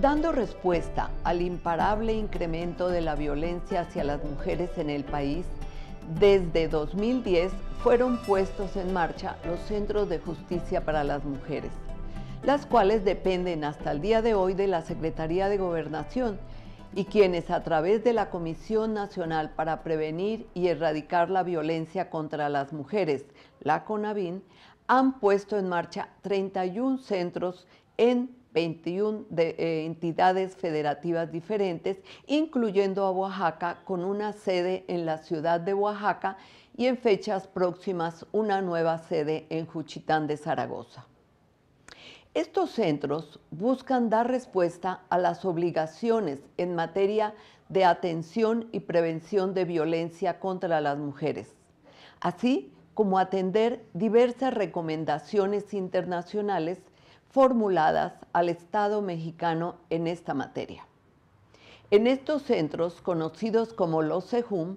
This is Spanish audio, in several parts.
Dando respuesta al imparable incremento de la violencia hacia las mujeres en el país, desde 2010 fueron puestos en marcha los Centros de Justicia para las Mujeres, las cuales dependen hasta el día de hoy de la Secretaría de Gobernación y quienes a través de la Comisión Nacional para Prevenir y Erradicar la Violencia contra las Mujeres, la CONAVIN, han puesto en marcha 31 centros en 21 eh, entidades federativas diferentes, incluyendo a Oaxaca, con una sede en la ciudad de Oaxaca y en fechas próximas una nueva sede en Juchitán de Zaragoza. Estos centros buscan dar respuesta a las obligaciones en materia de atención y prevención de violencia contra las mujeres, así como atender diversas recomendaciones internacionales formuladas al Estado mexicano en esta materia. En estos centros, conocidos como los CEJUM,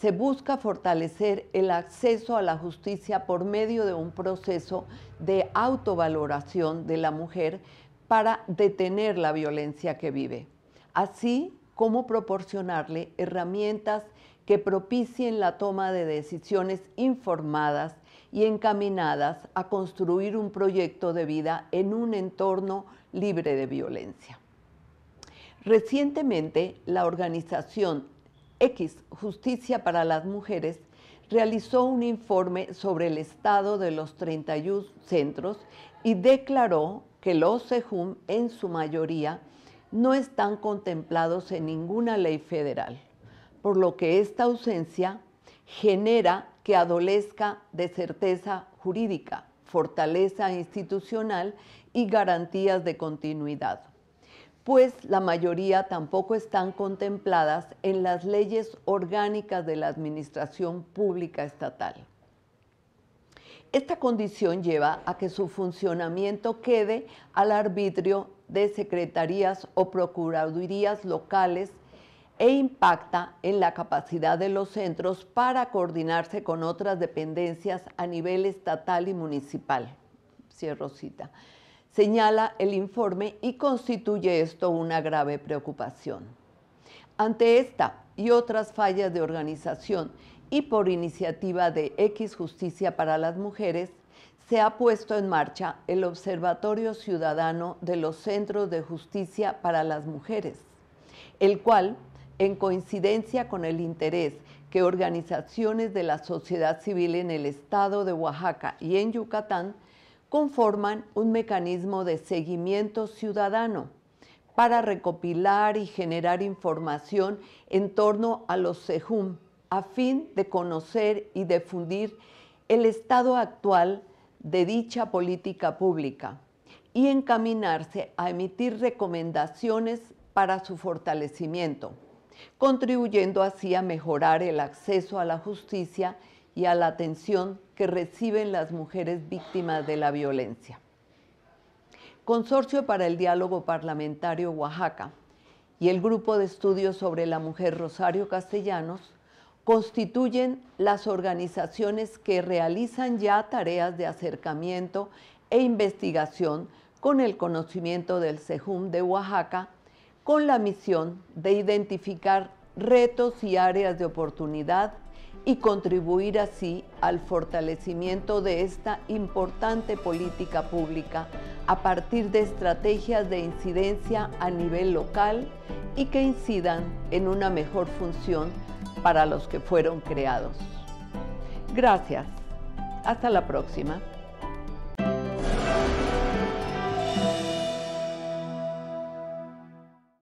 se busca fortalecer el acceso a la justicia por medio de un proceso de autovaloración de la mujer para detener la violencia que vive, así como proporcionarle herramientas que propicien la toma de decisiones informadas y encaminadas a construir un proyecto de vida en un entorno libre de violencia. Recientemente, la organización X Justicia para las Mujeres realizó un informe sobre el estado de los 31 centros y declaró que los SEJUM, en su mayoría, no están contemplados en ninguna ley federal, por lo que esta ausencia genera que adolezca de certeza jurídica, fortaleza institucional y garantías de continuidad, pues la mayoría tampoco están contempladas en las leyes orgánicas de la Administración Pública Estatal. Esta condición lleva a que su funcionamiento quede al arbitrio de secretarías o procuradurías locales e impacta en la capacidad de los centros para coordinarse con otras dependencias a nivel estatal y municipal. Cierro cita. Señala el informe y constituye esto una grave preocupación. Ante esta y otras fallas de organización y por iniciativa de X Justicia para las Mujeres, se ha puesto en marcha el Observatorio Ciudadano de los Centros de Justicia para las Mujeres, el cual en coincidencia con el interés que organizaciones de la sociedad civil en el estado de Oaxaca y en Yucatán conforman un mecanismo de seguimiento ciudadano para recopilar y generar información en torno a los CEJUM a fin de conocer y difundir el estado actual de dicha política pública y encaminarse a emitir recomendaciones para su fortalecimiento contribuyendo así a mejorar el acceso a la justicia y a la atención que reciben las mujeres víctimas de la violencia. Consorcio para el Diálogo Parlamentario Oaxaca y el Grupo de Estudios sobre la Mujer Rosario Castellanos constituyen las organizaciones que realizan ya tareas de acercamiento e investigación con el conocimiento del CEJUM de Oaxaca con la misión de identificar retos y áreas de oportunidad y contribuir así al fortalecimiento de esta importante política pública a partir de estrategias de incidencia a nivel local y que incidan en una mejor función para los que fueron creados. Gracias. Hasta la próxima.